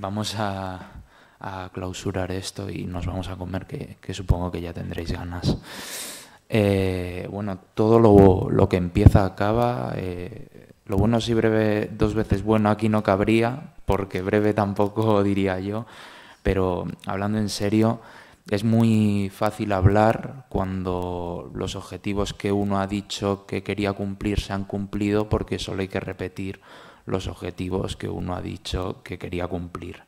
vamos a, clausurar esto y nos vamos a comer, que, supongo que ya tendréis ganas. Eh, bueno, todo lo, que empieza acaba. Eh, lo bueno si breve dos veces bueno aquí no cabría, porque breve tampoco diría yo, pero hablando en serio, es muy fácil hablar cuando los objetivos que uno ha dicho que quería cumplir se han cumplido, porque solo hay que repetir los objetivos que uno ha dicho que quería cumplir.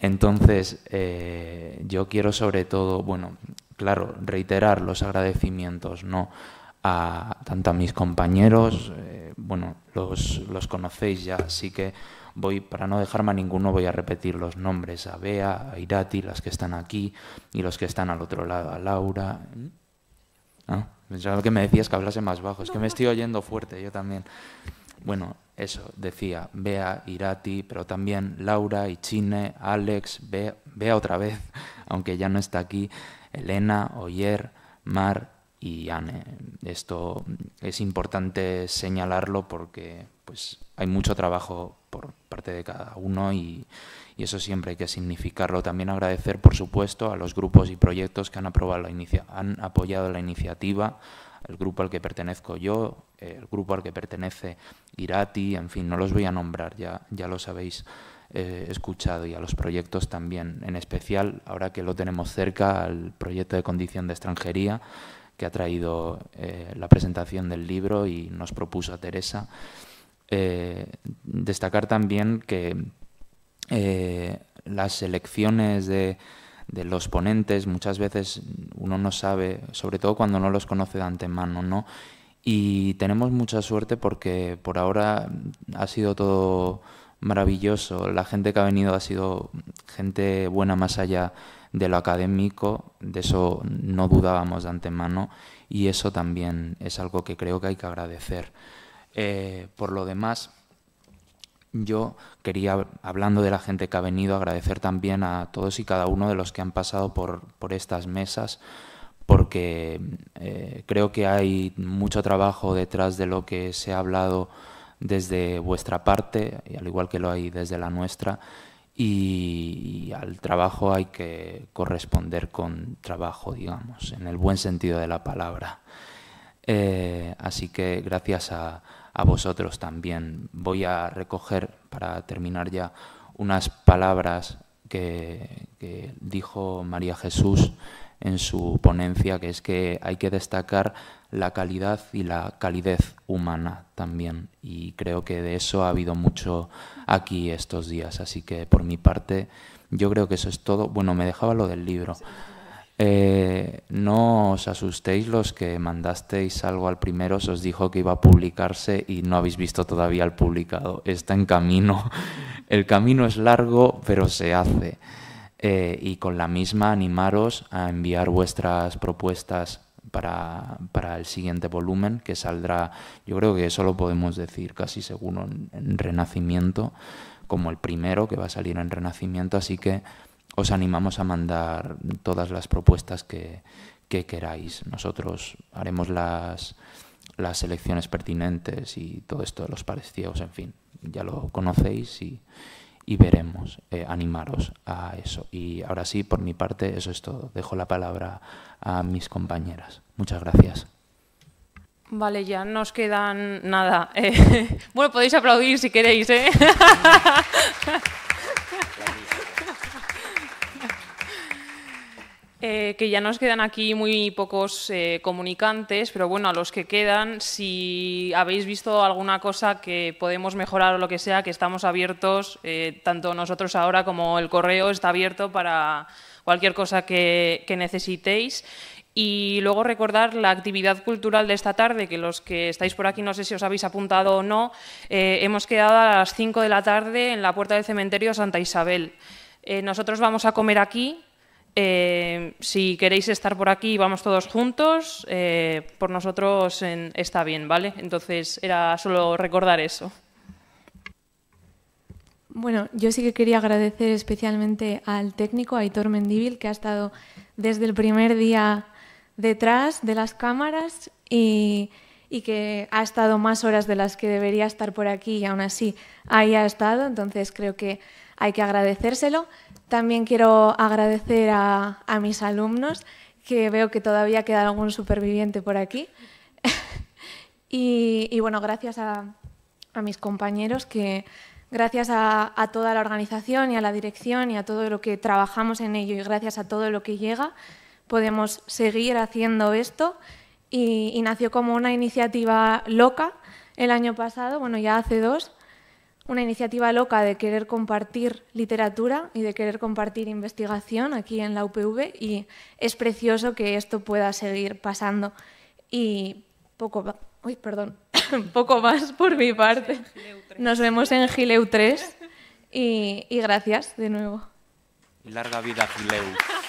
Entonces, eh, yo quiero sobre todo, bueno, claro, reiterar los agradecimientos, ¿no? A, tanto a mis compañeros, eh, bueno, los, los conocéis ya, así que voy, para no dejarme a ninguno, voy a repetir los nombres, a Bea, a Irati, las que están aquí y los que están al otro lado, a Laura. ¿Ah? Pensaba que me decías que hablase más bajo, es que me estoy oyendo fuerte yo también. Bueno, eso, decía Bea, Irati, pero también Laura, Ichine, Alex, Bea, otra vez, aunque ya no está aquí, Elena, Oyer, Mar y Anne. Esto es importante señalarlo porque pues, hay mucho trabajo por parte de cada uno y, eso siempre hay que significarlo. También agradecer, por supuesto, a los grupos y proyectos que han, aprobado la inicia han apoyado la iniciativa, el grupo al que pertenezco yo, eh, el grupo al que pertenece Irati, en fin, no los voy a nombrar, ya, ya los habéis eh, escuchado y a los proyectos también, en especial ahora que lo tenemos cerca al proyecto de condición de extranjería que ha traído eh, la presentación del libro y nos propuso a Teresa. destacar también que las elecciones de de los ponentes, muchas veces uno no sabe, sobre todo cuando no los conoce de antemano, ¿no? Y tenemos mucha suerte porque por ahora ha sido todo maravilloso. La gente que ha venido ha sido gente buena más allá de lo académico, de eso no dudábamos de antemano y eso también es algo que creo que hay que agradecer. Eh, por lo demás, yo quería, hablando de la gente que ha venido, agradecer también a todos y cada uno de los que han pasado por, estas mesas, porque eh, creo que hay mucho trabajo detrás de lo que se ha hablado desde vuestra parte, y al igual que lo hay desde la nuestra, y, al trabajo hay que corresponder con trabajo, digamos, en el buen sentido de la palabra. Eh, así que gracias a, a vosotros también. Voy a recoger, para terminar ya, unas palabras que, dijo María Jesús en su ponencia, que es que hay que destacar la calidad y la calidez humana también. Y creo que de eso ha habido mucho aquí estos días. Así que por mi parte, yo creo que eso es todo. Bueno, me dejaba lo del libro. Eh, no os asustéis los que mandasteis algo al primero, os dijo que iba a publicarse y no habéis visto todavía el publicado. Está en camino. El camino es largo, pero se hace. Eh, y con la misma animaros a enviar vuestras propuestas para, el siguiente volumen que saldrá, yo creo que eso lo podemos decir casi seguro en Renacimiento, como el primero que va a salir en Renacimiento, así que os animamos a mandar todas las propuestas que, queráis. Nosotros haremos las, las pertinentes y todo esto de los pares en fin, ya lo conocéis y, veremos, eh, animaros a eso. Y ahora sí, por mi parte, eso es todo. Dejo la palabra a mis compañeras. Muchas gracias. Vale, ya nos quedan nada. bueno, podéis aplaudir si queréis. ¿eh? Eh, que ya nos quedan aquí muy pocos eh, comunicantes, pero bueno, a los que quedan, si habéis visto alguna cosa que podemos mejorar o lo que sea, que estamos abiertos, eh, tanto nosotros ahora como el correo está abierto para cualquier cosa que, necesitéis. Y luego recordar la actividad cultural de esta tarde, que los que estáis por aquí, no sé si os habéis apuntado o no, hemos quedado a las 5 de la tarde en la puerta del cementerio Santa Isabel. nosotros vamos a comer aquí, eh, si queréis estar por aquí, vamos todos juntos. Eh, por nosotros está bien, ¿vale? Entonces era solo recordar eso. Bueno, yo sí que quería agradecer especialmente al técnico Aitor Mendíbil, que ha estado desde el primer día detrás de las cámaras y, y que ha estado más horas de las que debería estar por aquí y aún así ahí ha estado. Entonces creo que hay que agradecérselo. También quiero agradecer a, mis alumnos, que veo que todavía queda algún superviviente por aquí. y, bueno, gracias a, mis compañeros, que gracias a, toda la organización y a la dirección y a todo lo que trabajamos en ello y gracias a todo lo que llega, podemos seguir haciendo esto. Y, y, nació como una iniciativa loca el año pasado, bueno, ya hace dos, una iniciativa loca de querer compartir literatura y de querer compartir investigación aquí en la UPV y es precioso que esto pueda seguir pasando. Y poco, Uy, perdón. poco más por mi parte. Nos vemos en Gileu 3 y, gracias de nuevo. Larga vida, Gileu.